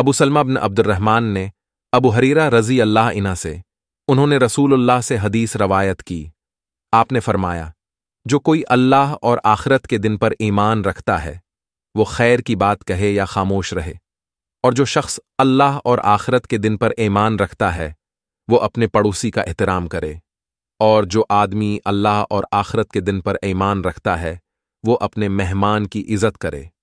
ابو سلمہ بن عبد الرحمن نے ابو حریرہ رضی اللہ عنہ سے انہوں نے رسول اللہ سے حدیث روایت کی آپ نے فرمایا جو کوئی اللہ اور آخرت کے دن پر ایمان رکھتا ہے وہ خیر کی بات کہے یا خاموش رہے اور جو شخص اللہ اور آخرت کے دن پر ایمان رکھتا ہے وہ اپنے پڑوسی کا احترام کرے اور جو آدمی اللہ اور آخرت کے دن پر ایمان رکھتا ہے وہ اپنے مہمان کی عزت کرے